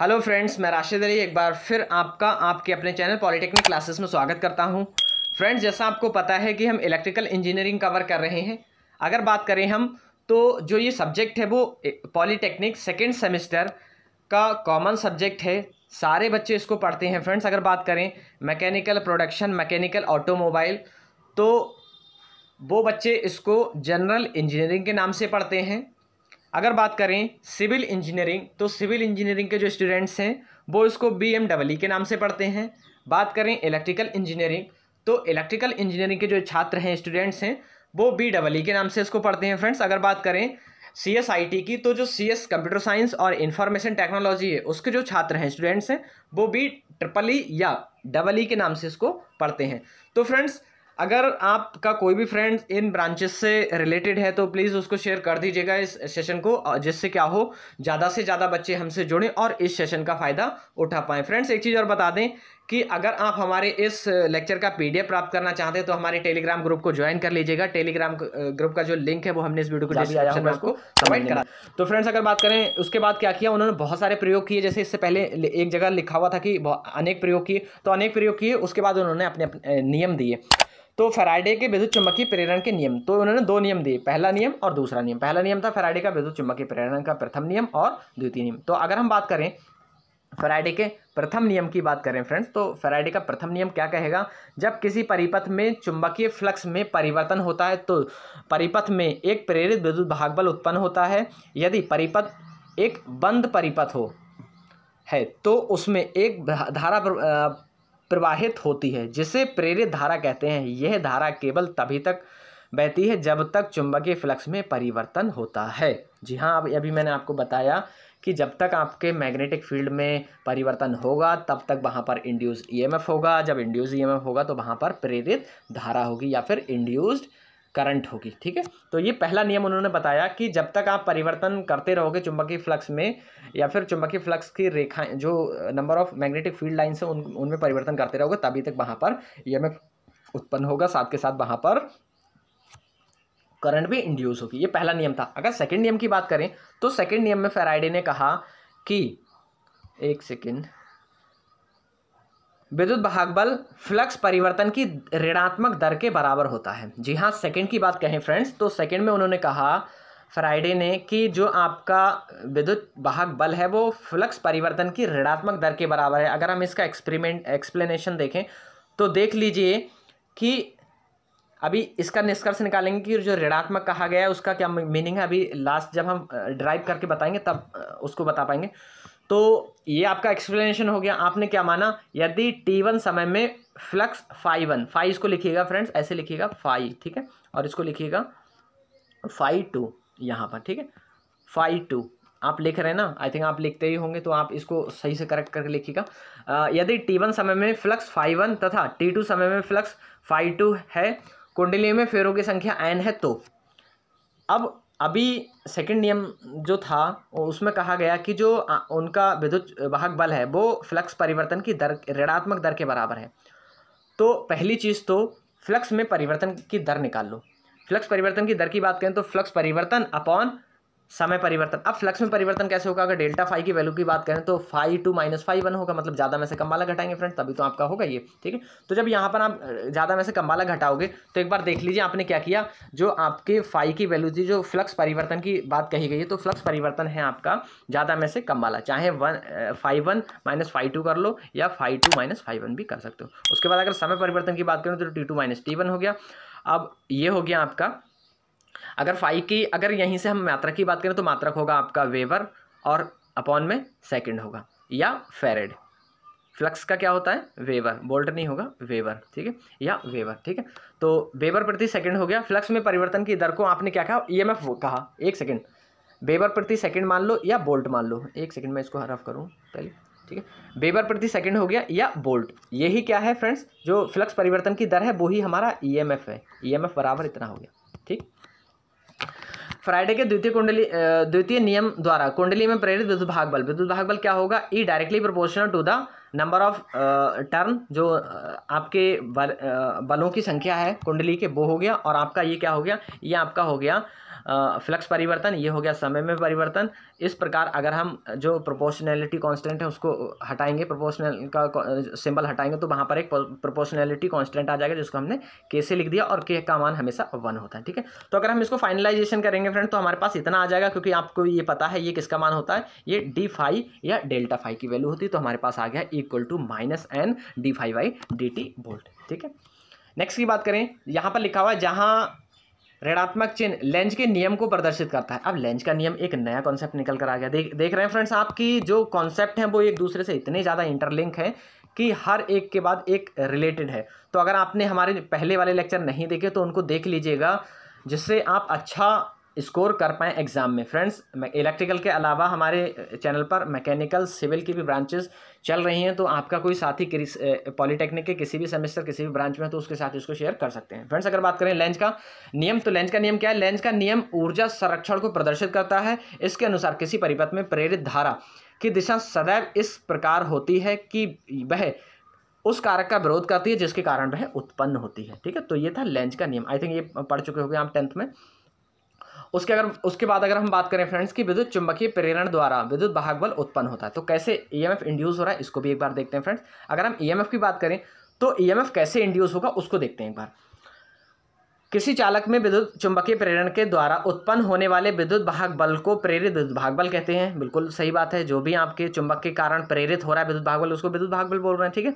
hello friends मैं राशिद अली एक बार फिर आपका आपके अपने चैनल पॉलिटेक्निक क्लासेस में स्वागत करता हूं फ्रेंड्स जैसा आपको पता है कि हम इलेक्ट्रिकल इंजीनियरिंग कवर कर रहे हैं अगर बात करें हम तो जो ये सब्जेक्ट है वो पॉलिटेक्निक सेकेंड सेमेस्टर का कॉमन सब्जेक्ट है सारे बच्चे इसको पढ़ते हैं फ्रेंड्स अगर बात करें मैकेनिकल प्रोडक्शन मैकेनिकल ऑटोमोबाइल तो वो बच्चे इसको जनरल इंजीनियरिंग के नाम से पढ़ते हैं अगर बात करें सिविल इंजीनियरिंग तो सिविल इंजीनियरिंग के जो स्टूडेंट्स हैं वो इसको बी एम डबल ई के नाम से पढ़ते हैं बात करें इलेक्ट्रिकल इंजीनियरिंग तो इलेक्ट्रिकल इंजीनियरिंग के जो छात्र हैं स्टूडेंट्स हैं वो बी डबल ई के नाम से इसको पढ़ते हैं फ्रेंड्स अगर बात करें सी एस आई टी की तो जो सी एस कंप्यूटर साइंस और इन्फॉर्मेशन टेक्नोलॉजी है उसके जो छात्र हैं स्टूडेंट्स हैं वो बी ट्रिपल ई या डबल ई e के नाम से इसको पढ़ते हैं तो फ्रेंड्स अगर आपका कोई भी फ्रेंड इन ब्रांचेस से रिलेटेड है तो प्लीज़ उसको शेयर कर दीजिएगा इस सेशन को जिससे क्या हो ज़्यादा से ज़्यादा बच्चे हमसे जुड़ें और इस सेशन का फ़ायदा उठा पाएँ फ्रेंड्स एक चीज़ और बता दें कि अगर आप हमारे इस लेक्चर का पीडीएफ प्राप्त करना चाहते हैं तो हमारे टेलीग्राम ग्रुप को ज्वाइन कर लीजिएगा टेलीग्राम ग्रुप का जो लिंक है वो हमने इस वीडियो को डिस्क्रिप्शन में आपको प्रोवाइड करा तो फ्रेंड्स अगर बात करें उसके बाद क्या किया उन्होंने बहुत सारे प्रयोग किए जैसे इससे पहले एक जगह लिखा हुआ था कि अनेक प्रयोग किए तो अनेक प्रयोग किए उसके बाद उन्होंने अपने नियम दिए तो फेराइडे के विद्युत चुम्बकीय प्रेरण के नियम तो उन्होंने दो नियम दिए पहला नियम और दूसरा नियम पहला नियम था फेराइडे का विद्युत चुम्बकीय प्रेरण का प्रथम नियम और द्वितीय नियम तो अगर हम बात करें फेराइडे के प्रथम नियम की बात करें फ्रेंड्स तो फेराइडे का प्रथम नियम क्या कहेगा जब किसी परिपथ में चुंबकीय फ्लक्स में परिवर्तन होता है तो परिपथ में एक प्रेरित विद्युत भागबल उत्पन्न होता है यदि परिपथ एक बंद परिपथ हो है तो उसमें एक धारा प्रवाहित होती है जिसे प्रेरित धारा कहते हैं यह धारा केवल तभी तक बहती है जब तक चुंबकीय फ्लक्स में परिवर्तन होता है जी हाँ अब अभी मैंने आपको बताया कि जब तक आपके मैग्नेटिक फील्ड में परिवर्तन होगा तब तक वहाँ पर इंड्यूस ईएमएफ e होगा जब इंड्यूस ईएमएफ e होगा तो वहाँ पर प्रेरित धारा होगी या फिर इंड्यूस्ड करंट होगी ठीक है तो ये पहला नियम उन्होंने बताया कि जब तक आप परिवर्तन करते रहोगे चुंबकीय फ्लक्स में या फिर चुंबकीय फ्लक्स की रेखाएं जो number of magnetic field lines हैं उन उनमें परिवर्तन करते रहोगे तभी तक वहाँ पर ई उत्पन्न होगा साथ के साथ वहाँ पर करंट भी इंड्यूस होगी ये पहला नियम था अगर सेकेंड नियम की बात करें तो सेकेंड नियम में फेराइडे ने कहा कि एक सेकेंड विद्युत बल फ्लक्स परिवर्तन की ऋणात्मक दर के बराबर होता है जी हाँ सेकंड की बात कहें फ्रेंड्स तो सेकंड में उन्होंने कहा फ्राइडे ने कि जो आपका विद्युत बाहक बल है वो फ्लक्स परिवर्तन की ऋणात्मक दर के बराबर है अगर हम इसका एक्सपेरिमेंट एक्सप्लेनेशन देखें तो देख लीजिए कि अभी इसका निष्कर्ष निकालेंगे कि जो ऋणात्मक कहा गया है उसका क्या मीनिंग है अभी लास्ट जब हम ड्राइव करके बताएंगे तब उसको बता पाएंगे तो ये आपका एक्सप्लेनेशन हो गया आपने क्या माना यदि टी वन समय में फ्लक्स फाइव वन फाइव इसको लिखिएगा फ्रेंड्स ऐसे लिखिएगा फाइव ठीक है और इसको लिखिएगा फाइव टू यहाँ पर ठीक है फाइव टू आप लिख रहे हैं ना आई थिंक आप लिखते ही होंगे तो आप इसको सही से करेक्ट करके लिखिएगा यदि टी वन समय में फ्लक्स फाइव वन तथा टी टू समय में फ्लक्स फाइव टू है कुंडली में फेरों की संख्या एन है तो अब अभी सेकंड नियम जो था उसमें कहा गया कि जो उनका विद्युत वाहक बल है वो फ्लक्स परिवर्तन की दर ऋणात्मक दर के बराबर है तो पहली चीज़ तो फ्लक्स में परिवर्तन की दर निकाल लो फ्लक्स परिवर्तन की दर की बात करें तो फ्लक्स परिवर्तन अपॉन समय परिवर्तन अब फ्लक्स में परिवर्तन कैसे होगा अगर डेल्टा फाइव की वैल्यू की बात करें तो five two minus five one होगा मतलब ज़्यादा में से कम वाला घटाएंगे फ्रेंड तभी तो आपका होगा ये ठीक है तो जब यहाँ पर आप ज़्यादा में से कम वाला घटाओगे तो एक बार देख लीजिए आपने क्या किया जो आपके फाइव की वैल्यू थी जो फ्लक्स परिवर्तन की बात कही गई है तो फ्लक्स परिवर्तन है आपका ज़्यादा में से कम वाला चाहे one five one minus five two कर लो या five two minus five one भी कर सकते हो उसके बाद अगर समय परिवर्तन की बात करें तो T two minus T one हो गया अब ये हो गया आपका अगर फाइव की अगर यहीं से हम मात्रक की बात करें तो मात्रक होगा आपका वेवर और अपॉन में सेकेंड होगा या फेरेड फ्लक्स का क्या होता है वेवर बोल्ट नहीं होगा वेवर ठीक है या वेवर ठीक है तो वेवर प्रति सेकंड हो गया फ्लक्स में परिवर्तन की दर को आपने क्या कहा ई e कहा एक सेकंड वेवर प्रति सेकंड मान लो या बोल्ट मान लो एक सेकंड मैं इसको हरफ करूँ पहले ठीक है वेबर प्रति सेकंड हो गया या बोल्ट यही क्या है फ्रेंड्स जो फ्लक्स परिवर्तन की दर है वही हमारा ईएमएफ e है ईएमएफ e बराबर इतना हो गया ठीक फ्राइडे के द्वितीय कुंडली द्वितीय नियम द्वारा कुंडली में प्रेरित विद्युत भाग बल विद्युत भाग बल क्या होगा E directly proportional to the number of turn जो आपके बल, बलों की संख्या है कुंडली के वो हो गया और आपका ये क्या हो गया ये आपका हो गया फ्लक्स परिवर्तन ये हो गया समय में परिवर्तन इस प्रकार अगर हम जो प्रोपोर्शनैलिटी कांस्टेंट है उसको हटाएंगे प्रोपोर्शनल का सिंबल हटाएंगे तो वहाँ पर एक प्रोपोर्शनैलिटी कांस्टेंट आ जाएगा जिसको हमने के से लिख दिया और के का मान हमेशा वन होता है ठीक है तो अगर हम इसको फाइनलाइजेशन करेंगे फ्रेंड तो हमारे पास इतना आ जाएगा क्योंकि आपको ये पता है ये किसका मान होता है ये डी फाई या डेल्टा फाई की वैल्यू होती है तो हमारे पास आ गया equal to minus N D phi by D T volt ठीक है नेक्स्ट की बात करें यहाँ पर लिखा हुआ है जहाँ ऋणात्मक चिन्ह लेंज के नियम को प्रदर्शित करता है अब लेंज का नियम एक नया कॉन्सेप्ट निकल कर आ गया देख देख रहे हैं फ्रेंड्स आपकी जो कॉन्सेप्ट हैं वो एक दूसरे से इतने ज़्यादा इंटरलिंक है कि हर एक के बाद एक रिलेटेड है तो अगर आपने हमारे पहले वाले लेक्चर नहीं देखे तो उनको देख लीजिएगा जिससे आप अच्छा स्कोर कर पाएँ एग्ज़ाम में फ्रेंड्स इलेक्ट्रिकल के अलावा हमारे चैनल पर मैकेनिकल सिविल की भी ब्रांचेस चल रही हैं तो आपका कोई साथी पॉलीटेक्निक के किसी भी सेमेस्टर किसी भी ब्रांच में है तो उसके साथ इसको शेयर कर सकते हैं फ्रेंड्स अगर बात करें लेंच का नियम तो लेंच का नियम क्या है लेंच का नियम ऊर्जा संरक्षण को प्रदर्शित करता है इसके अनुसार किसी परिपथ में प्रेरित धारा की दिशा सदैव इस प्रकार होती है कि वह उस कारक का विरोध करती है जिसके कारण वह उत्पन्न होती है ठीक है तो ये था लेंच का नियम आई थिंक ये पढ़ चुके होंगे आप टेंथ में उसके अगर उसके बाद अगर हम बात करें फ्रेंड्स की विद्युत चुंबकीय प्रेरण द्वारा विद्युत भाग बल उत्पन्न होता है तो कैसे ई e इंड्यूस हो रहा है इसको भी एक बार देखते हैं फ्रेंड्स अगर हम ई e की बात करें तो ई e कैसे इंड्यूस होगा उसको देखते हैं एक बार किसी चालक में विद्युत चुंबकीय प्रेरण के द्वारा उत्पन्न होने वाले विद्युत भाग बल को प्रेरित विद्युत भाग बल कहते हैं बिल्कुल सही बात है जो भी आपके चुंबक के कारण प्रेरित हो रहा है विद्युत भाग बल उसको विद्युत भाग बल बोल रहे हैं ठीक है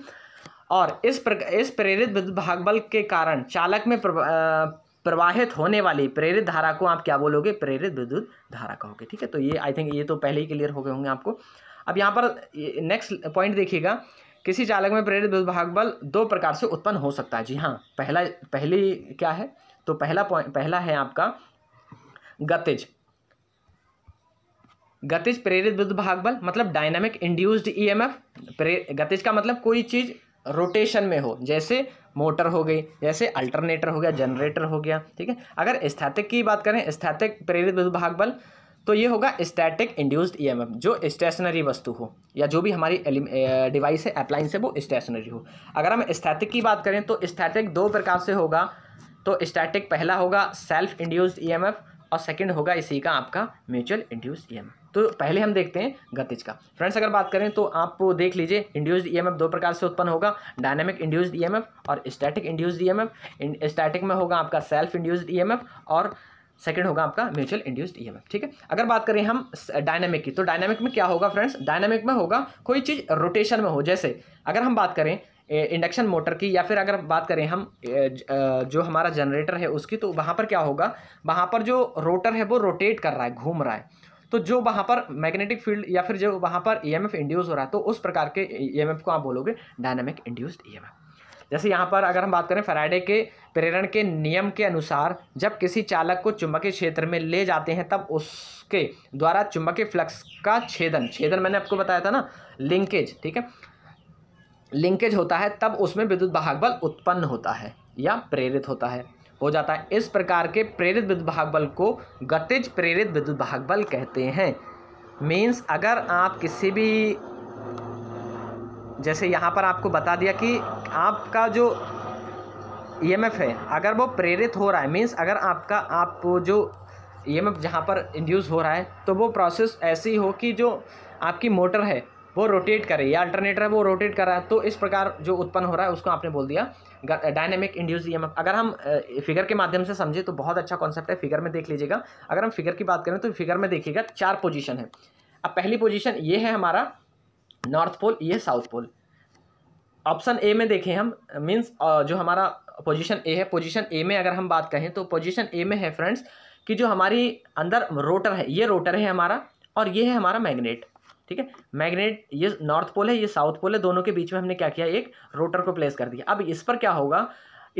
और इस प्र, इस प्रेरित विद्युत भाग बल के कारण चालक में प्र, प्रवाहित होने वाली प्रेरित धारा को आप क्या बोलोगे प्रेरित विद्युत धारा कहोगे ठीक है तो ये आई थिंक ये तो पहले ही क्लियर हो गए होंगे आपको अब यहाँ पर नेक्स्ट पॉइंट देखिएगा किसी चालक में प्रेरित विद्युत भाग बल दो प्रकार से उत्पन्न हो सकता है जी हाँ पहला पहली क्या है तो पहला पॉइंट पहला है आपका गतिज गतिज प्रेरित विद्युत भाग बल मतलब डायनामिक इंड्यूस्ड ईएमएफ गतिज का मतलब कोई चीज़ रोटेशन में हो जैसे मोटर हो गई जैसे अल्टरनेटर हो गया जनरेटर हो गया ठीक है अगर स्थैतिक की बात करें स्थैतिक प्रेरित विद्युत बल तो ये होगा स्टैटिक इंड्यूस्ड ईएमएफ जो स्टेशनरी वस्तु हो या जो भी हमारी डिवाइस है अप्लाइंस है वो स्टेशनरी हो अगर हम स्थैतिक की बात करें तो स्थैतिक दो प्रकार से होगा तो स्टैटिक पहला होगा सेल्फ इंड्यूस्ड ईएमएफ और सेकंड होगा इसी का आपका म्यूचुअल इंड्यूस्ड ईएमएफ तो पहले हम देखते हैं गतिज का फ्रेंड्स अगर बात करें तो आप देख लीजिए इंड्यूस्ड ईएमएफ दो प्रकार से उत्पन्न होगा डायनेमिक इंड्यूस्ड ईएमएफ और स्टैटिक इंड्यूस्ड ईएमएफ स्टैटिक में होगा आपका सेल्फ इंड्यूस्ड ईएमएफ और सेकेंड होगा आपका म्यूचुअल इंड्यूस्ड ईएमएफ ठीक है अगर बात करें हम डायनेमिक की तो डायनेमिक में क्या होगा फ्रेंड्स डायनेमिक में होगा कोई चीज़ रोटेशन में हो जैसे अगर हम बात करें इंडक्शन मोटर की या फिर अगर बात करें हम जो हमारा जनरेटर है उसकी तो वहाँ पर क्या होगा वहाँ पर जो रोटर है वो रोटेट कर रहा है घूम रहा है तो जो वहाँ पर मैग्नेटिक फील्ड या फिर जो वहाँ पर ई इंड्यूस हो रहा है तो उस प्रकार के ई को आप बोलोगे डायनामिक इंड्यूस्ड ई जैसे यहाँ पर अगर हम बात करें फ्राइडे के प्रेरण के नियम के अनुसार जब किसी चालक को चुंबकीय क्षेत्र में ले जाते हैं तब उसके द्वारा चुंबकीय फ्लक्स का छेदन छेदन मैंने आपको बताया था ना लिंकेज ठीक है लिंकेज होता है तब उसमें विद्युत बाहक बल उत्पन्न होता है या प्रेरित होता है हो जाता है इस प्रकार के प्रेरित विद्युत भाग बल को गतिज प्रेरित विद्युत भाग बल कहते हैं मीन्स अगर आप किसी भी जैसे यहाँ पर आपको बता दिया कि आपका जो ई e है अगर वो प्रेरित हो रहा है मीन्स अगर आपका आप जो ई e एम जहाँ पर इंड्यूस हो रहा है तो वो प्रोसेस ऐसी हो कि जो आपकी मोटर है वो रोटेट करे या अल्टरनेटर है वो रोटेट कर रहा है तो इस प्रकार जो उत्पन्न हो रहा है उसको आपने बोल दिया डायनेमिक इंड्यूस ई अगर हम फिगर के माध्यम से समझे तो बहुत अच्छा कॉन्सेप्ट है फिगर में देख लीजिएगा अगर हम फिगर की बात करें तो फिगर में देखिएगा चार पोजिशन है अब पहली पोजिशन ये है हमारा नॉर्थ पोल ये साउथ पोल ऑप्शन ए में देखें हम मीन्स जो हमारा पोजिशन ए है पोजिशन ए में अगर हम बात कहें तो पोजिशन ए में है फ्रेंड्स कि जो हमारी अंदर रोटर है ये रोटर है हमारा और ये है हमारा मैग्नेट ठीक है मैग्नेट ये नॉर्थ पोल है ये साउथ पोल है दोनों के बीच में हमने क्या किया एक रोटर को प्लेस कर दिया अब इस पर क्या होगा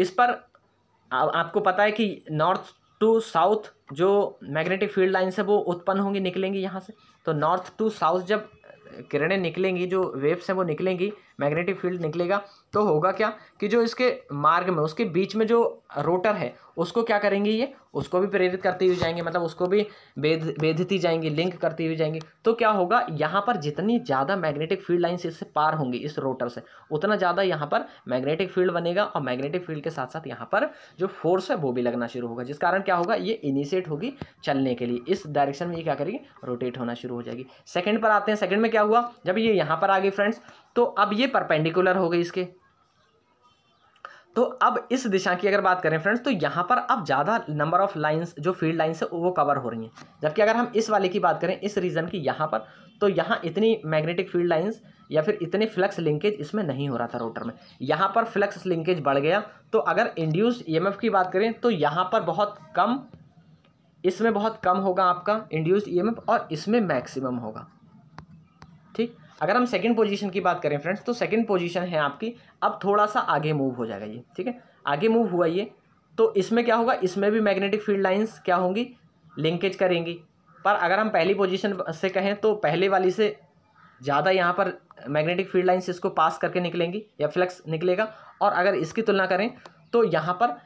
इस पर आ, आपको पता है कि नॉर्थ टू साउथ जो मैग्नेटिक फील्ड लाइन्स है वो उत्पन्न होंगी निकलेंगी यहाँ से तो नॉर्थ टू साउथ जब किरणें निकलेंगी जो वेव्स हैं वो निकलेंगी मैग्नेटिक फील्ड निकलेगा तो होगा क्या कि जो इसके मार्ग में उसके बीच में जो रोटर है उसको क्या करेंगे ये उसको भी प्रेरित करती हुई जाएंगे मतलब उसको भी बेद बेधती जाएंगी लिंक करती हुई जाएंगी तो क्या होगा यहाँ पर जितनी ज़्यादा मैग्नेटिक फील्ड लाइन्स इससे पार होंगी इस रोटर से उतना ज़्यादा यहाँ पर मैग्नेटिक फील्ड बनेगा और मैग्नेटिक फील्ड के साथ साथ यहाँ पर जो फोर्स है वो भी लगना शुरू होगा जिस कारण क्या होगा ये इनिशिएट होगी चलने के लिए इस डायरेक्शन में ये क्या करेगी रोटेट होना शुरू हो जाएगी सेकेंड पर आते हैं सेकेंड में क्या हुआ जब ये यहाँ पर आ गई फ्रेंड्स तो अब ये परपेंडिकुलर हो गई इसके तो अब इस दिशा की अगर बात करें फ्रेंड्स तो यहाँ पर अब ज़्यादा नंबर ऑफ लाइंस जो फील्ड लाइंस है वो कवर हो रही हैं जबकि अगर हम इस वाले की बात करें इस रीजन की यहाँ पर तो यहाँ इतनी मैग्नेटिक फील्ड लाइंस या फिर इतने फ्लक्स लिंकेज इसमें नहीं हो रहा था रोटर में यहाँ पर फ्लक्स लिंकेज बढ़ गया तो अगर इंड्यूस ई e की बात करें तो यहाँ पर बहुत कम इसमें बहुत कम होगा आपका इंड्यूस्ड ई e और इसमें मैक्सिमम होगा ठीक अगर हम सेकंड पोजीशन की बात करें फ्रेंड्स तो सेकंड पोजीशन है आपकी अब थोड़ा सा आगे मूव हो जाएगा ये ठीक है आगे मूव हुआ ये तो इसमें क्या होगा इसमें भी मैग्नेटिक फील्ड लाइंस क्या होंगी लिंकेज करेंगी पर अगर हम पहली पोजीशन से कहें तो पहले वाली से ज़्यादा यहाँ पर मैग्नेटिक फील्ड लाइन्स इसको पास करके निकलेंगी या फ्लक्स निकलेगा और अगर इसकी तुलना करें तो यहाँ पर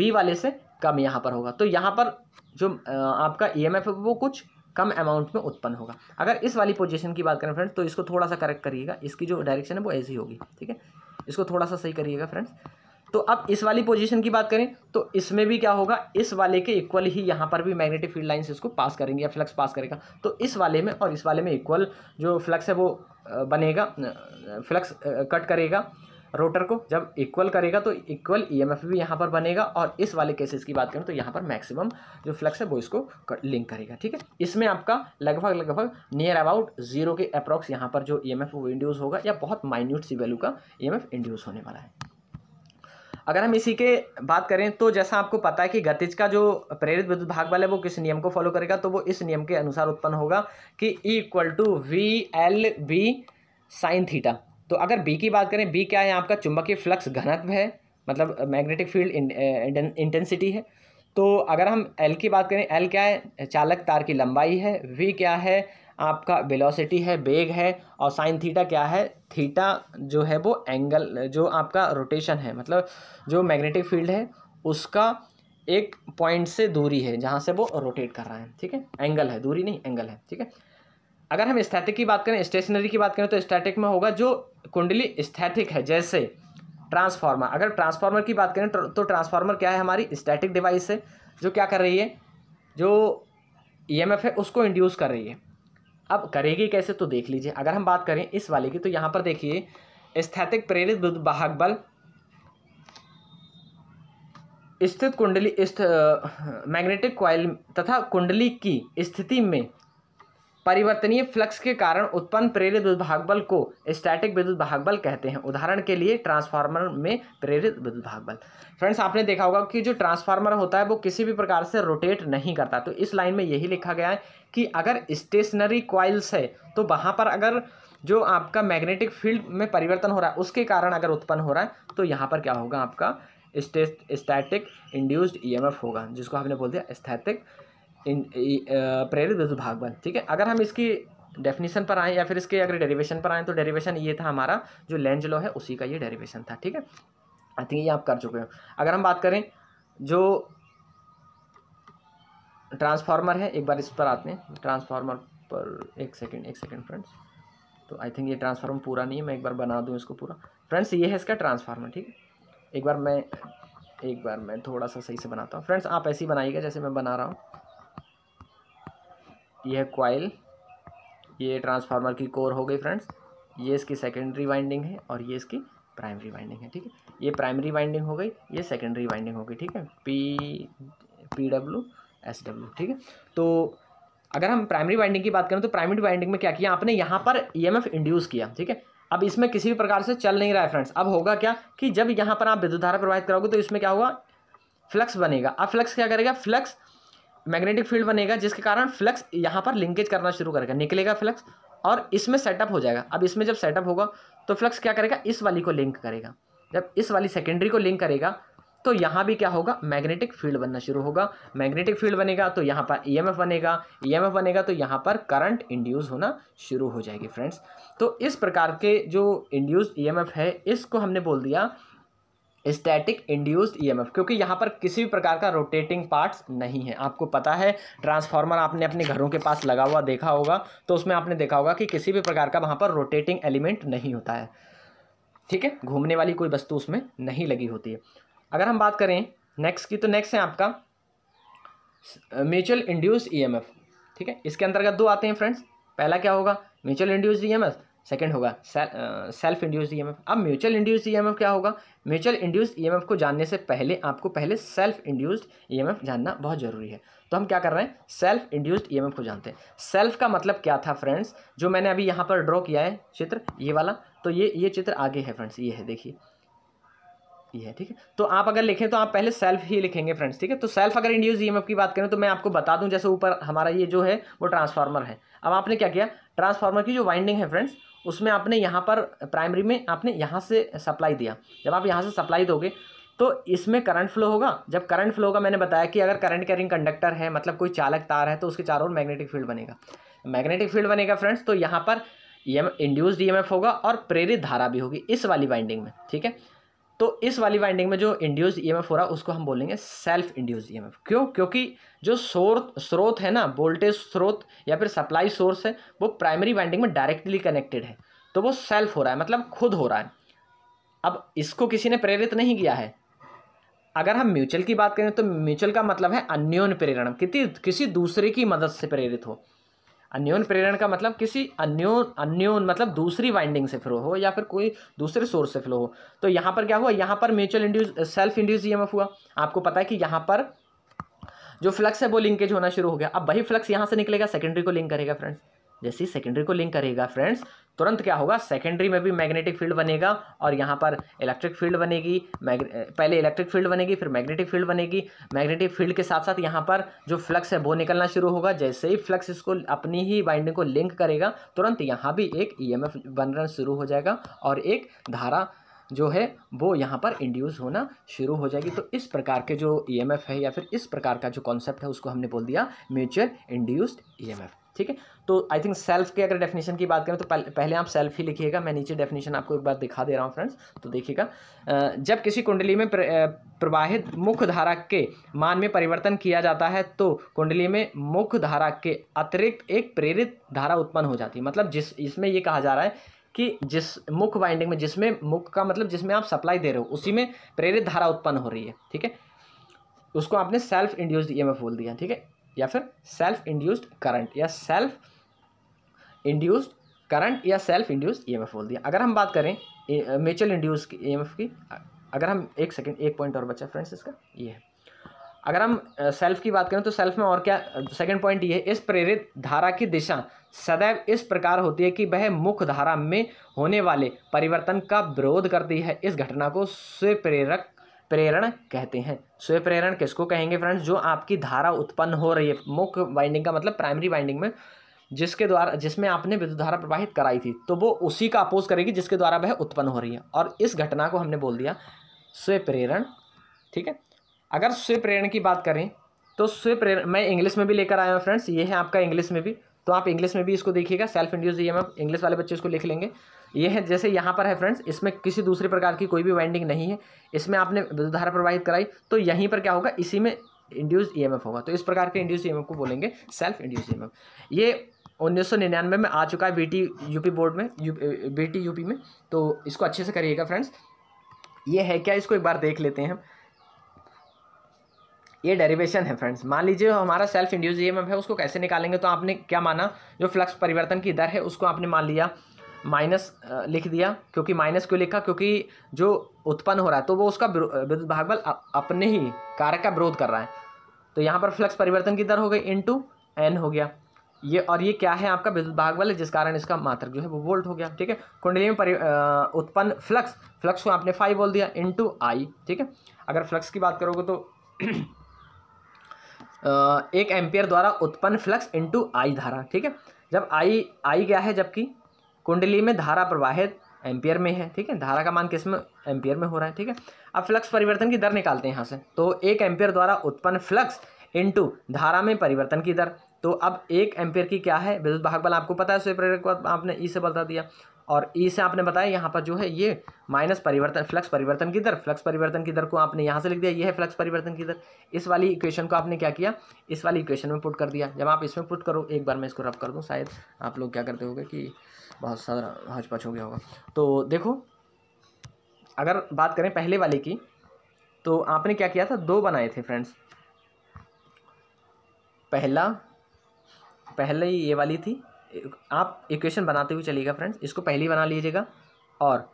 बी वाले से कम यहाँ पर होगा तो यहाँ पर जो आपका ई एम एफ वो कुछ कम अमाउंट में उत्पन्न होगा अगर इस वाली पोजीशन की बात करें फ्रेंड्स तो इसको थोड़ा सा करेक्ट करिएगा इसकी जो डायरेक्शन है वो ऐसी होगी ठीक है इसको थोड़ा सा सही करिएगा फ्रेंड्स तो अब इस वाली पोजीशन की बात करें तो इसमें भी क्या होगा इस वाले के इक्वल ही यहाँ पर भी मैग्नेटिक फील्ड लाइंस इसको पास करेंगे या फ्लक्स पास करेगा तो इस वाले में और इस वाले में इक्वल जो फ्लक्स है वो बनेगा फ्लक्स कट करेगा रोटर को जब इक्वल करेगा तो इक्वल ईएमएफ भी यहाँ पर बनेगा और इस वाले केसेस की बात करें तो यहाँ पर मैक्सिमम जो फ्लक्स है वो इसको लिंक करेगा ठीक है इसमें आपका लगभग लगभग नियर अबाउट जीरो के अप्रॉक्स यहाँ पर जो ई एम वो इंड्यूस होगा या बहुत माइन्यूट सी वैल्यू का ई इंड्यूस होने वाला है अगर हम इसी के बात करें तो जैसा आपको पता है कि गतिज का जो प्रेरित विद्युत भाग वाला है वो किस नियम को फॉलो करेगा तो वो इस नियम के अनुसार उत्पन्न होगा कि E equal to V L B sine theta तो अगर बी की बात करें बी क्या है आपका चुंबकीय फ्लक्स घनत्व है मतलब मैग्नेटिक फील्ड इंटेंसिटी है तो अगर हम एल की बात करें एल क्या है चालक तार की लंबाई है वी क्या है आपका वेलोसिटी है बेग है और साइन थीटा क्या है थीटा जो है वो एंगल जो आपका रोटेशन है मतलब जो मैग्नेटिक फील्ड है उसका एक पॉइंट से दूरी है जहाँ से वो रोटेट कर रहा है ठीक है एंगल है दूरी नहीं एंगल है ठीक है अगर हम स्थैतिक की बात करें स्टेशनरी की बात करें तो स्टैटिक में होगा जो कुंडली स्थैतिक है जैसे ट्रांसफार्मर अगर ट्रांसफार्मर की बात करें तो ट्रांसफार्मर क्या है हमारी स्टैटिक डिवाइस है जो क्या कर रही है जो ई e है उसको इंड्यूस कर रही है अब करेगी कैसे तो देख लीजिए अगर हम बात करें इस वाले की तो यहाँ पर देखिए स्थैतिक प्रेरित वाहक बल स्थित कुंडली स्थ मैग्नेटिक कॉयल तथा कुंडली की स्थिति में परिवर्तनीय फ्लक्स के कारण उत्पन्न प्रेरित विद्युत भाग बल को स्टैटिक विद्युत भाग बल कहते हैं उदाहरण के लिए ट्रांसफार्मर में प्रेरित विद्युत भाग बल फ्रेंड्स आपने देखा होगा कि जो ट्रांसफार्मर होता है वो किसी भी प्रकार से रोटेट नहीं करता तो इस लाइन में यही लिखा गया है कि अगर स्टेशनरी क्वाइल्स है तो वहाँ पर अगर जो आपका मैग्नेटिक फील्ड में परिवर्तन हो रहा है उसके कारण अगर उत्पन्न हो रहा है तो यहाँ पर क्या होगा आपका स्टैटिक इंड्यूस्ड ई होगा जिसको आपने बोल दिया स्थैतिक इन प्रेरित भागवत ठीक है अगर हम इसकी डेफिनेशन पर आएँ या फिर इसके अगर डेरिवेशन पर आएँ तो डेरिवेशन ये था हमारा जो लेंज लो है उसी का ये डेरिवेशन था ठीक है आई थिंक ये आप कर चुके हो अगर हम बात करें जो ट्रांसफार्मर है एक बार इस पर आते हैं ट्रांसफार्मर पर एक सेकेंड एक सेकेंड फ्रेंड्स तो आई थिंक ये ट्रांसफार्मर पूरा नहीं है मैं एक बार बना दूँ इसको पूरा फ्रेंड्स ये है इसका ट्रांसफार्मर ठीक है एक बार मैं एक बार मैं थोड़ा सा सही से बनाता हूँ फ्रेंड्स आप ऐसे ही बनाइएगा जैसे मैं बना रहा हूँ ये क्वाइल ये ट्रांसफार्मर की कोर हो गई फ्रेंड्स ये इसकी सेकेंडरी वाइंडिंग है और ये इसकी प्राइमरी वाइंडिंग है ठीक है ये प्राइमरी वाइंडिंग हो गई ये सेकेंडरी वाइंडिंग हो गई ठीक है P P W S W ठीक है तो अगर हम प्राइमरी वाइंडिंग की बात करें तो प्राइमरी वाइंडिंग में क्या किया आपने यहाँ पर ई एम एफ इंड्यूस किया ठीक है अब इसमें किसी भी प्रकार से चल नहीं रहा है फ्रेंड्स अब होगा क्या कि जब यहाँ पर आप विद्युत धारा प्रवाहित करोगे तो इसमें क्या होगा फ्लक्स बनेगा अब फ्लक्स क्या करेगा फ्लक्स मैग्नेटिक फील्ड बनेगा जिसके कारण फ्लक्स यहाँ पर लिंकेज करना शुरू करेगा निकलेगा फ्लक्स और इसमें सेटअप हो जाएगा अब इसमें जब सेटअप होगा तो फ्लक्स क्या करेगा इस वाली को लिंक करेगा जब इस वाली सेकेंडरी को लिंक करेगा तो यहाँ भी क्या होगा मैग्नेटिक फील्ड बनना शुरू होगा मैग्नेटिक फील्ड बनेगा तो यहाँ पर ईएमएफ e बनेगा ईएमएफ e बनेगा तो यहाँ पर करंट इंड्यूस होना शुरू हो जाएगी फ्रेंड्स तो इस प्रकार के जो इंड्यूस ईएमएफ e है इसको हमने बोल दिया स्टैटिक इंड्यूस्ड ईएमएफ क्योंकि यहाँ पर किसी भी प्रकार का रोटेटिंग पार्ट्स नहीं है आपको पता है ट्रांसफार्मर आपने अपने घरों के पास लगा हुआ देखा होगा तो उसमें आपने देखा होगा कि किसी भी प्रकार का वहाँ पर रोटेटिंग एलिमेंट नहीं होता है ठीक है घूमने वाली कोई वस्तु उसमें नहीं लगी होती है अगर हम बात करें नेक्स्ट की तो नेक्स्ट है आपका म्यूचुअल एम एफ ठीक है इसके अंतर्गत दो आते हैं फ्रेंड्स पहला क्या होगा म्यूचुअल एम एफ सेकेंड होगा सेल्फ इंड्यूस ई अब म्यूचुअल इंड्यूस ई क्या होगा म्यूचुअल इंड्यूस ई को जानने से पहले आपको पहले सेल्फ इंड्यूस्ड ई जानना बहुत ज़रूरी है तो हम क्या कर रहे हैं सेल्फ इंड्यूस्ड ई को जानते हैं सेल्फ का मतलब क्या था फ्रेंड्स जो मैंने अभी यहाँ पर ड्रॉ किया है चित्र ये वाला तो ये ये चित्र आगे है फ्रेंड्स ये है देखिए ये है ठीक है तो आप अगर लिखें तो आप पहले सेल्फ ही लिखेंगे फ्रेंड्स ठीक है तो सेल्फ अगर इंड्यूस ई e की बात करें तो मैं आपको बता दूं जैसे ऊपर हमारा ये जो है वो ट्रांसफार्मर है अब आपने क्या किया ट्रांसफार्मर की जो वाइंडिंग है फ्रेंड्स उसमें आपने यहाँ पर प्राइमरी में आपने यहाँ से सप्लाई दिया जब आप यहाँ से सप्लाई दोगे तो इसमें करंट फ्लो होगा जब करंट फ्लो होगा मैंने बताया कि अगर करंट कैरिंग कंडक्टर है मतलब कोई चालक तार है तो उसके चारों ओर मैग्नेटिक फील्ड बनेगा मैग्नेटिक फील्ड बनेगा फ्रेंड्स तो यहाँ पर ई एम इंड्यूस्ड ई होगा और प्रेरित धारा भी होगी इस वाली बाइंडिंग में ठीक है तो इस वाली वाइंडिंग में जो इंड्यूस ईएमएफ हो रहा है उसको हम बोलेंगे सेल्फ इंड्यूस ईएमएफ क्यों क्योंकि जो स्रोत स्रोत है ना वोल्टेज स्रोत या फिर सप्लाई सोर्स है वो प्राइमरी वाइंडिंग में डायरेक्टली कनेक्टेड है तो वो सेल्फ हो रहा है मतलब खुद हो रहा है अब इसको किसी ने प्रेरित नहीं किया है अगर हम म्यूचुअल की बात करें तो म्यूचुअल का मतलब है अन्योन प्रेरण किसी किसी दूसरे की मदद से प्रेरित हो अन्योन प्रेरण का मतलब किसी अन्योन अन्योन मतलब दूसरी वाइंडिंग से फ्लो हो या फिर कोई दूसरे सोर्स से फ्लो हो तो यहाँ पर क्या हुआ यहाँ पर mutual induce self induce EMF हुआ आपको पता है कि यहाँ पर जो फ्लक्स है वो लिंकेज होना शुरू हो गया अब वही फ्लक्स यहाँ से निकलेगा सेकेंडरी को लिंक करेगा फ्रेंड्स जैसे ही सेकेंडरी को लिंक करेगा फ्रेंड्स तुरंत क्या होगा सेकेंडरी में भी मैग्नेटिक फील्ड बनेगा और यहाँ पर इलेक्ट्रिक फील्ड बनेगी पहले इलेक्ट्रिक फील्ड बनेगी फिर मैग्नेटिक फील्ड बनेगी मैग्नेटिक फील्ड के साथ साथ यहाँ पर जो फ्लक्स है वो निकलना शुरू होगा जैसे ही फ्लक्स इसको अपनी ही वाइंडिंग को लिंक करेगा तुरंत यहाँ भी एक ई बनना शुरू हो जाएगा और एक धारा जो है वो यहाँ पर इंड्यूस होना शुरू हो जाएगी तो इस प्रकार के जो एफ है या फिर इस प्रकार का जो कॉन्सेप्ट है उसको हमने बोल दिया म्यूचुअल इंड्यूस्ड एफ ठीक है तो आई थिंक सेल्फ के अगर डेफिनेशन की बात करें तो पहले आप सेल्फ ही लिखिएगा मैं नीचे डेफिनेशन आपको एक बार दिखा दे रहा हूँ फ्रेंड्स तो देखिएगा जब किसी कुंडली में प्रवाहित मुख्य धारा के मान में परिवर्तन किया जाता है तो कुंडली में मुख्य धारा के अतिरिक्त एक प्रेरित धारा उत्पन्न हो जाती है मतलब जिस इसमें ये कहा जा रहा है कि जिस मुख्य बाइंडिंग में जिसमें मुख का मतलब जिसमें आप सप्लाई दे रहे हो उसी में प्रेरित धारा उत्पन्न हो रही है ठीक है उसको आपने सेल्फ इंड्यूस्ड ई बोल दिया ठीक है या फिर सेल्फ इंड्यूस्ड करंट या सेल्फ इंड्यूस्ड करंट या सेल्फ इंड्यूस्ड ई बोल दिया अगर हम बात करें म्यूचुअल इंड्यूस की ईएमएफ की अगर हम एक सेकेंड एक पॉइंट और बचा फ्रेंड्स इसका ये है अगर हम सेल्फ की बात करें तो सेल्फ में और क्या सेकंड पॉइंट ये है इस प्रेरित धारा की दिशा सदैव इस प्रकार होती है कि वह मुख्य धारा में होने वाले परिवर्तन का विरोध करती है इस घटना को स्वप्रेरक प्रेरण कहते हैं स्वय प्रेरण किसको कहेंगे फ्रेंड्स जो आपकी धारा उत्पन्न हो रही है मुख्य वाइंडिंग का मतलब प्राइमरी वाइंडिंग में जिसके द्वारा जिसमें आपने विद्युत धारा प्रवाहित कराई थी तो वो उसी का अपोज करेगी जिसके द्वारा वह उत्पन्न हो रही है और इस घटना को हमने बोल दिया स्व प्रेरण ठीक है अगर स्व प्रेरण की बात करें तो स्व प्रेरण मैं इंग्लिश में भी लेकर आया हूँ फ्रेंड्स ये है आपका इंग्लिश में भी तो आप इंग्लिश में भी इसको देखिएगा self induce E M English वाले बच्चे इसको लिख लेंगे ये है जैसे यहाँ पर है फ्रेंड्स इसमें किसी दूसरे प्रकार की कोई भी वाइंडिंग नहीं है इसमें आपने धारा प्रवाहित कराई तो यहीं पर क्या होगा इसी में इंड्यूस ई e होगा तो इस प्रकार के इंड्यूस ई e को बोलेंगे सेल्फ इंड्यूस ई ये उन्नीस सौ निन्यानवे में आ चुका है यू यूपी बोर्ड में यू बीटी यूपी में तो इसको अच्छे से करिएगा फ्रेंड्स ये है क्या इसको एक बार देख लेते हैं हम ये डेरिवेशन है फ्रेंड्स मान लीजिए हमारा सेल्फ इंड्यूस ई है उसको कैसे निकालेंगे तो आपने क्या माना जो फ्लक्स परिवर्तन की दर है उसको आपने मान लिया माइनस लिख दिया क्योंकि माइनस क्यों लिखा क्योंकि जो उत्पन्न हो रहा है तो वो उसका विद्युत भाग बल अपने ही कारक का विरोध कर रहा है तो यहाँ पर फ्लक्स परिवर्तन की दर हो गई इंटू एन हो गया ये और ये क्या है आपका विद्युत भाग बल जिस कारण इसका मात्रक जो है वो वोल्ट हो गया ठीक है कुंडली में उत्पन्न फ्लक्स फ्लक्स को आपने फाइव बोल दिया इंटू आई ठीक है अगर फ्लक्स की बात करोगे तो एक एम्पियर द्वारा उत्पन्न फ्लक्स इंटू आई धारा ठीक है जब आई आई क्या है जबकि कुंडली में धारा प्रवाहित एम्पियर में है ठीक है धारा का मान किस में एम्पियर में हो रहा है ठीक है अब फ्लक्स परिवर्तन की दर निकालते हैं यहाँ से तो एक एम्पियर द्वारा उत्पन्न फ्लक्स इंटू धारा में परिवर्तन की दर तो अब एक एम्पियर की क्या है विद्युत भाग बल आपको पता है स्वयं प्रेरक आपने ई e से बता दिया और ई e से आपने बताया यहाँ पर जो है ये माइनस परिवर्तन फ्लक्स परिवर्तन की दर फ्लक्स परिवर्तन की दर को आपने यहाँ से लिख दिया ये है फ्लक्स परिवर्तन की दर इस वाली इक्वेशन को आपने क्या किया इस वाली इक्वेशन में पुट कर दिया जब आप इसमें पुट करो एक बार मैं इसको रब कर दूँ शायद आप लोग क्या करते हो कि बहुत सारा हचपच हो गया होगा तो देखो अगर बात करें पहले वाले की तो आपने क्या किया था दो बनाए थे फ्रेंड्स पहला पहले ये वाली थी आप इक्वेशन बनाते हुए चलिएगा फ्रेंड्स इसको पहली बना लीजिएगा और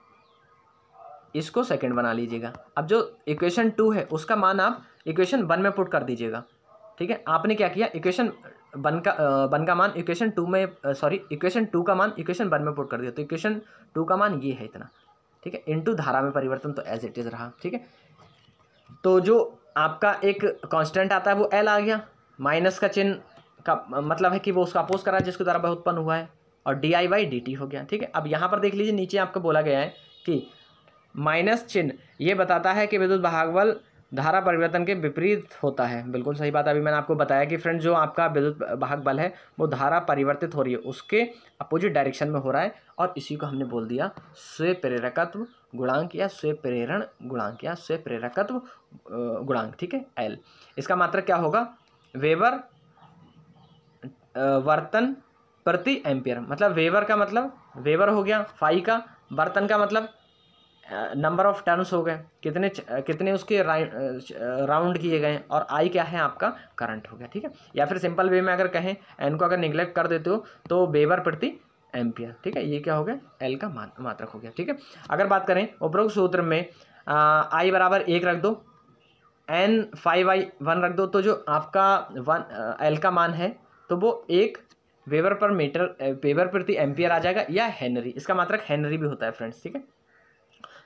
इसको सेकंड बना लीजिएगा अब जो इक्वेशन टू है उसका मान आप इक्वेशन वन में पुट कर दीजिएगा ठीक है आपने क्या किया इक्वेशन वन का वन का मान इक्वेशन टू में सॉरी इक्वेशन टू का मान इक्वेशन वन में पुट कर दिया तो इक्वेशन टू का मान ये है इतना ठीक है इनटू धारा में परिवर्तन तो एज इट इज़ रहा ठीक है तो जो आपका एक कांस्टेंट आता है वो एल आ गया माइनस का चिन्ह का मतलब है कि वो उसका अपोज कर रहा है जिसके द्वारा वह उत्पन्न हुआ है और D I by D T हो गया ठीक है अब यहाँ पर देख लीजिए नीचे आपको बोला गया है कि माइनस चिन्ह ये बताता है कि विद्युत भागवल धारा परिवर्तन के विपरीत होता है बिल्कुल सही बात अभी मैंने आपको बताया कि फ्रेंड जो आपका विद्युत भाग बल है वो धारा परिवर्तित हो रही है उसके अपोजिट डायरेक्शन में हो रहा है और इसी को हमने बोल दिया स्व प्रेरकत्व गुणांक या स्व प्रेरण गुणांक या स्व प्रेरकत्व गुणांक ठीक है एल इसका मात्रक क्या होगा वेबर वर्तन प्रति एम्पियर मतलब वेवर का मतलब वेवर हो गया फाई का बर्तन का मतलब नंबर ऑफ टर्न्स हो गए कितने कितने उसके राउंड किए गए और आई क्या है आपका करंट हो गया ठीक है या फिर सिंपल वे में अगर कहें एन को अगर निग्लेक्ट कर देते हो तो वेवर प्रति एम्पियर ठीक है ये क्या हो गया एल का मात्रक हो गया ठीक है अगर बात करें उपरोक्त सूत्र में आई बराबर एक रख दो एन फाइव आई वन रख दो तो जो आपका वन एल का मान है तो वो एक वेबर पर मीटर वेबर प्रति एम्पियर आ जाएगा या हेनरी इसका मात्रक हेनरी भी होता है फ्रेंड्स ठीक है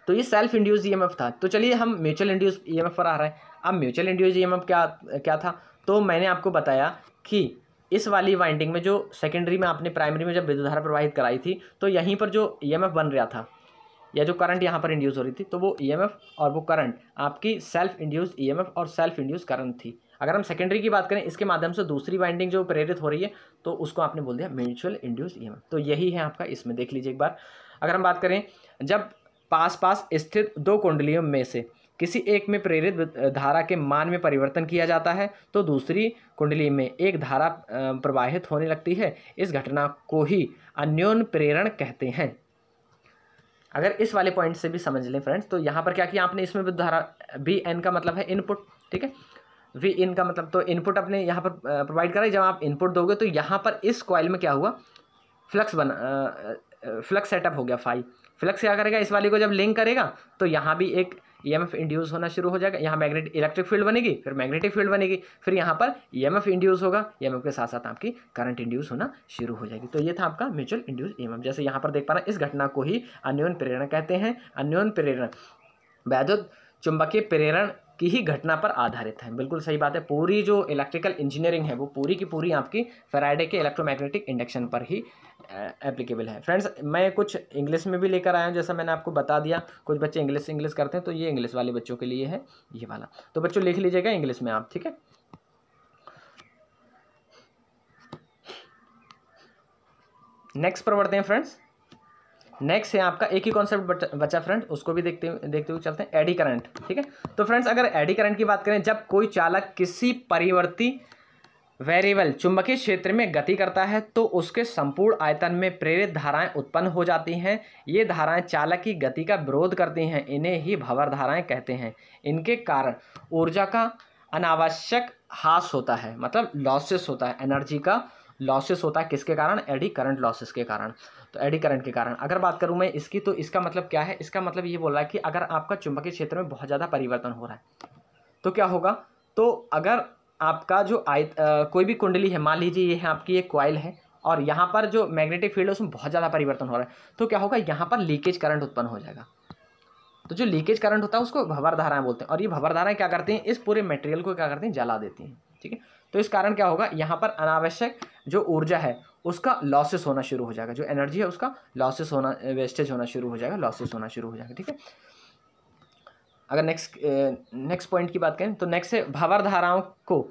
तो ये सेल्फ इंड्यूस ई था तो चलिए हम म्यूचुअल इंड्यूस ई पर आ रहे हैं अब म्यूचुअल इंड्यूस ई क्या क्या था तो मैंने आपको बताया कि इस वाली वाइंडिंग में जो सेकेंडरी में आपने प्राइमरी में जब विद्युत धारा प्रवाहित कराई थी तो यहीं पर जो ई e बन रहा था या जो करंट यहाँ पर इंड्यूस हो रही थी तो वो ई e और वो करंट आपकी सेल्फ इंड्यूस ई और सेल्फ इंड्यूस करंट थी अगर हम सेकेंडरी की बात करें इसके माध्यम से दूसरी वाइंडिंग जो प्रेरित हो रही है तो उसको आपने बोल दिया म्यूचुअल इंड्यूस ई तो यही है आपका इसमें देख लीजिए एक बार अगर हम बात करें जब पास पास स्थित दो कुंडलियों में से किसी एक में प्रेरित धारा के मान में परिवर्तन किया जाता है तो दूसरी कुंडली में एक धारा प्रवाहित होने लगती है इस घटना को ही अन्योन प्रेरण कहते हैं अगर इस वाले पॉइंट से भी समझ लें फ्रेंड्स तो यहाँ पर क्या किया आपने इसमें धारा बी एन का मतलब है इनपुट ठीक है वी इन का मतलब तो इनपुट अपने यहाँ पर प्रोवाइड करा जब आप इनपुट दोगे तो यहाँ पर इस कॉयल में क्या हुआ फ्लक्स बना फ्लक्स सेटअप हो गया फाइव फ्लक्स क्या करेगा इस वाली को जब लिंक करेगा तो यहाँ भी एक ईएमएफ e इंड्यूस होना शुरू हो जाएगा यहाँ मैग्नेट इलेक्ट्रिक फील्ड बनेगी फिर मैग्नेटिक फील्ड बनेगी फिर यहाँ पर ईएमएफ e इंड्यूस होगा ईएमएफ e के साथ साथ आपकी करंट इंड्यूस होना शुरू हो जाएगी तो ये था आपका म्यूचुअल इंड्यूस ईएमएफ जैसे यहाँ पर देख पा रहे हैं इस घटना को ही अन्योन प्रेरण कहते हैं अन्योन प्रेरण वैद्युत चुंबकीय प्रेरण की ही घटना पर आधारित है बिल्कुल सही बात है पूरी जो इलेक्ट्रिकल इंजीनियरिंग है वो पूरी की पूरी आपकी फेराइडे के इलेक्ट्रोमैग्नेटिक इंडक्शन पर ही एप्लीकेबल है फ्रेंड्स मैं कुछ इंग्लिश में भी लेकर आया हूँ जैसा मैंने आपको बता दिया कुछ बच्चे इंग्लिश इंग्लिश करते हैं तो ये इंग्लिश वाले बच्चों के लिए है ये वाला तो बच्चों लिख लीजिएगा इंग्लिश में आप ठीक है नेक्स्ट पर बढ़ते हैं फ्रेंड्स नेक्स्ट है आपका एक ही कॉन्सेप्ट बचा फ्रेंड उसको भी देखते देखते हुए चलते हैं एडी करंट ठीक है तो फ्रेंड्स अगर एडी करंट की बात करें जब कोई चालक किसी परिवर्ती वेरिएबल चुंबकीय क्षेत्र में गति करता है तो उसके संपूर्ण आयतन में प्रेरित धाराएं उत्पन्न हो जाती हैं ये धाराएं चालक की गति का विरोध करती हैं इन्हें ही भवर धाराएं कहते हैं इनके कारण ऊर्जा का अनावश्यक हास होता है मतलब लॉसेस होता है एनर्जी का लॉसेस होता है किसके कारण एडी करंट लॉसेस के कारण तो एडी करंट के कारण अगर बात करूँ मैं इसकी तो इसका मतलब क्या है इसका मतलब ये बोल रहा है कि अगर आपका चुंबकीय क्षेत्र में बहुत ज़्यादा परिवर्तन हो रहा है तो क्या होगा तो अगर आपका जो आयत कोई भी कुंडली है मान लीजिए ये है आपकी एक क्वाइल है और यहाँ पर जो मैग्नेटिक फील्ड है उसमें बहुत ज़्यादा परिवर्तन हो रहा है तो क्या होगा यहाँ पर लीकेज करंट उत्पन्न हो जाएगा तो जो लीकेज करंट होता है उसको भंवर धाराएं बोलते हैं और ये भंवर धाराएं क्या करती हैं इस पूरे मटेरियल को क्या करती हैं जला देती हैं ठीक है तो इस कारण क्या होगा यहाँ पर अनावश्यक जो ऊर्जा है उसका लॉसेस होना शुरू हो जाएगा जो एनर्जी है उसका लॉसेस होना वेस्टेज होना शुरू हो जाएगा लॉसेस होना शुरू हो जाएगा ठीक है अगर नेक्स्ट नेक्स्ट पॉइंट की बात करें तो नेक्स्ट है भावर धाराओं को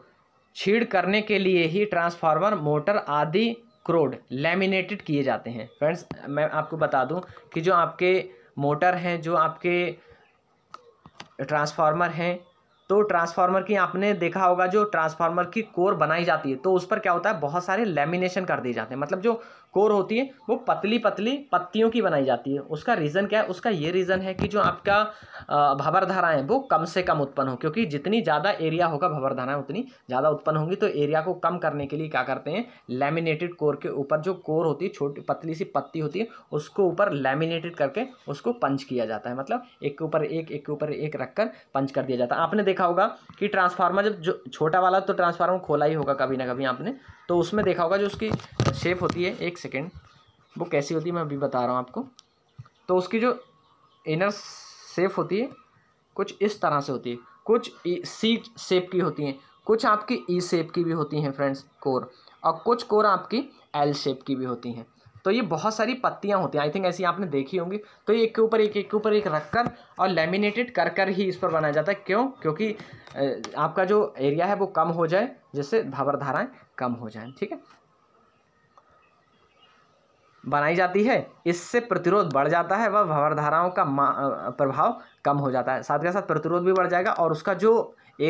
छीड़ करने के लिए ही ट्रांसफार्मर मोटर आदि क्रोड लेमिनेटेड किए जाते हैं फ्रेंड्स मैं आपको बता दूं कि जो आपके मोटर हैं जो आपके ट्रांसफार्मर हैं तो ट्रांसफार्मर की आपने देखा होगा जो ट्रांसफार्मर की कोर बनाई जाती है तो उस पर क्या होता है बहुत सारे लेमिनेशन कर दिए जाते हैं मतलब जो कोर होती है वो पतली पतली पत्तियों की बनाई जाती है उसका रीज़न क्या है उसका ये रीज़न है कि जो आपका है वो कम से कम उत्पन्न हो क्योंकि जितनी ज़्यादा एरिया होगा धारा उतनी ज़्यादा उत्पन्न होंगी तो एरिया को कम करने के लिए क्या करते हैं लेमिनेटेड कोर के ऊपर जो कोर होती है छोटी पतली सी पत्ती होती है उसको ऊपर लेमिनेटेड करके उसको पंच किया जाता है मतलब एक के ऊपर एक एक के ऊपर एक रखकर पंच कर दिया जाता है आपने देखा होगा कि ट्रांसफार्मर जब जो छोटा वाला तो ट्रांसफार्मर खोला ही होगा कभी ना कभी आपने तो उसमें देखा होगा जो उसकी शेप होती है एक सेकेंड वो कैसी होती है मैं अभी बता रहा हूँ आपको तो उसकी जो इनर सेप होती है कुछ इस तरह से होती है कुछ सी e, शेप की होती हैं कुछ आपकी ई e शेप की भी होती हैं फ्रेंड्स कोर और कुछ कोर आपकी एल शेप की भी होती हैं तो ये बहुत सारी पत्तियाँ होती हैं आई थिंक ऐसी आपने देखी होंगी तो ये एक के ऊपर एक एक के ऊपर एक रख कर और लेमिनेटेड कर कर ही इस पर बनाया जाता है क्यों क्योंकि आपका जो एरिया है वो कम हो जाए जिससे भावर धाराएँ कम हो जाए ठीक है बनाई जाती है इससे प्रतिरोध बढ़ जाता है वह भावर धाराओं का प्रभाव कम हो जाता है साथ के साथ प्रतिरोध भी बढ़ जाएगा और उसका जो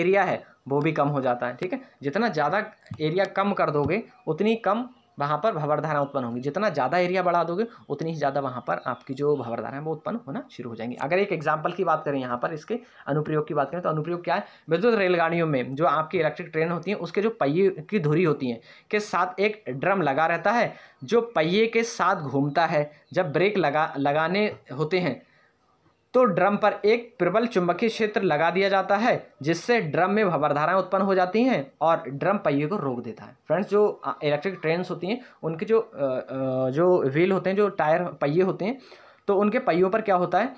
एरिया है वो भी कम हो जाता है ठीक है जितना ज़्यादा एरिया कम कर दोगे उतनी कम वहाँ पर भंवरधारा उत्पन्न होंगी जितना ज़्यादा एरिया बढ़ा दोगे उतनी ही ज़्यादा वहाँ पर आपकी जो भंवरधारा है वो उत्पन्न होना शुरू हो जाएंगी अगर एक एग्जाम्पल की बात करें यहाँ पर इसके अनुप्रयोग की बात करें तो अनुप्रयोग क्या है विद्युत रेलगाड़ियों में जो आपकी इलेक्ट्रिक ट्रेन होती है उसके जो पहिए की धुरी होती है के साथ एक ड्रम लगा रहता है जो पहिए के साथ घूमता है जब ब्रेक लगा लगाने होते हैं तो ड्रम पर एक प्रबल चुंबकीय क्षेत्र लगा दिया जाता है जिससे ड्रम में भंवरधाराएं उत्पन्न हो जाती हैं और ड्रम पहिए को रोक देता है फ्रेंड्स जो इलेक्ट्रिक ट्रेन्स होती हैं उनके जो जो व्हील होते हैं जो टायर पहिए होते हैं तो उनके पहियों पर क्या होता है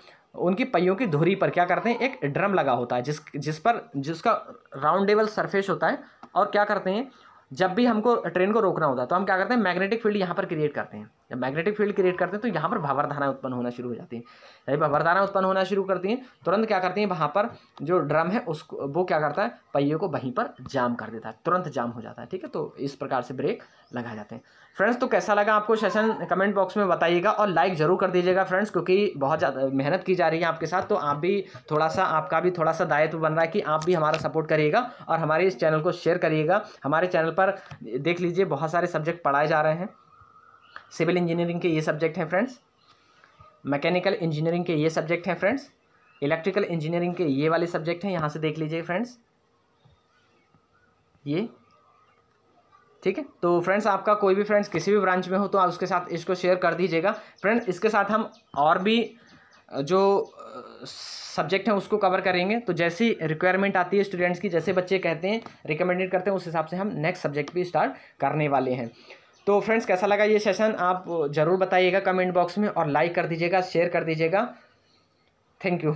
उनकी पहियों की धुरी पर क्या करते हैं एक ड्रम लगा होता है जिस जिस पर जिसका राउंडेबल सरफेस होता है और क्या करते हैं जब भी हमको ट्रेन को रोकना होता है तो हम क्या करते हैं मैग्नेटिक फील्ड यहाँ पर क्रिएट करते हैं जब मैग्नेटिक फील्ड क्रिएट करते हैं तो यहाँ पर भावरधाराएं उत्पन्न होना शुरू हो जाती हैं यदि भावरधाराएं उत्पन्न होना शुरू करती हैं तुरंत क्या करती हैं वहाँ पर जो ड्रम है उसको वो क्या करता है पहियों को वहीं पर जाम कर देता है तुरंत जाम हो जाता है ठीक है तो इस प्रकार से ब्रेक लगाए जाते हैं फ्रेंड्स तो कैसा लगा आपको सेशन कमेंट बॉक्स में बताइएगा और लाइक ज़रूर कर दीजिएगा फ्रेंड्स क्योंकि बहुत ज़्यादा मेहनत की जा रही है आपके साथ तो आप भी थोड़ा सा आपका भी थोड़ा सा दायित्व बन रहा है कि आप भी हमारा सपोर्ट करिएगा और हमारे इस चैनल को शेयर करिएगा हमारे चैनल पर देख लीजिए बहुत सारे सब्जेक्ट पढ़ाए जा रहे हैं सिविल इंजीनियरिंग के ये सब्जेक्ट हैं फ्रेंड्स मैकेनिकल इंजीनियरिंग के ये सब्जेक्ट हैं फ्रेंड्स इलेक्ट्रिकल इंजीनियरिंग के ये वाले सब्जेक्ट हैं यहाँ से देख लीजिए फ्रेंड्स ये ठीक है तो फ्रेंड्स आपका कोई भी फ्रेंड्स किसी भी ब्रांच में हो तो आप उसके साथ इसको शेयर कर दीजिएगा फ्रेंड्स इसके साथ हम और भी जो सब्जेक्ट हैं उसको कवर करेंगे तो जैसी रिक्वायरमेंट आती है स्टूडेंट्स की जैसे बच्चे कहते हैं रिकमेंडेड करते हैं उस हिसाब से हम नेक्स्ट सब्जेक्ट भी स्टार्ट करने वाले हैं तो फ्रेंड्स कैसा लगा ये सेशन आप ज़रूर बताइएगा कमेंट बॉक्स में और लाइक कर दीजिएगा शेयर कर दीजिएगा थैंक यू